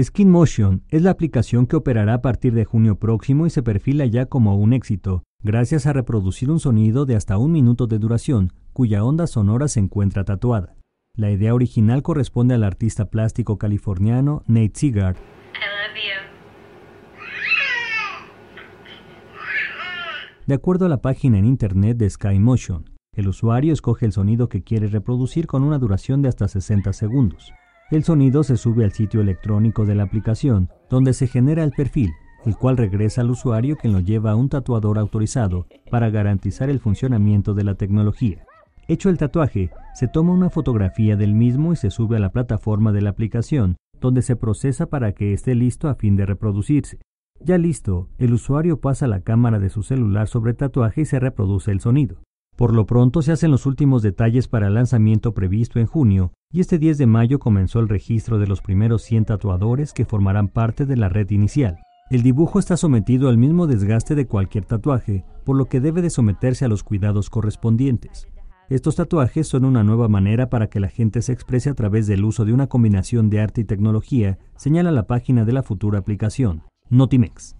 Skin Motion es la aplicación que operará a partir de junio próximo y se perfila ya como un éxito, gracias a reproducir un sonido de hasta un minuto de duración, cuya onda sonora se encuentra tatuada. La idea original corresponde al artista plástico californiano Nate Seagard. De acuerdo a la página en internet de Motion, el usuario escoge el sonido que quiere reproducir con una duración de hasta 60 segundos. El sonido se sube al sitio electrónico de la aplicación, donde se genera el perfil, el cual regresa al usuario quien lo lleva a un tatuador autorizado para garantizar el funcionamiento de la tecnología. Hecho el tatuaje, se toma una fotografía del mismo y se sube a la plataforma de la aplicación, donde se procesa para que esté listo a fin de reproducirse. Ya listo, el usuario pasa la cámara de su celular sobre el tatuaje y se reproduce el sonido. Por lo pronto se hacen los últimos detalles para el lanzamiento previsto en junio, y este 10 de mayo comenzó el registro de los primeros 100 tatuadores que formarán parte de la red inicial. El dibujo está sometido al mismo desgaste de cualquier tatuaje, por lo que debe de someterse a los cuidados correspondientes. Estos tatuajes son una nueva manera para que la gente se exprese a través del uso de una combinación de arte y tecnología, señala la página de la futura aplicación, Notimex.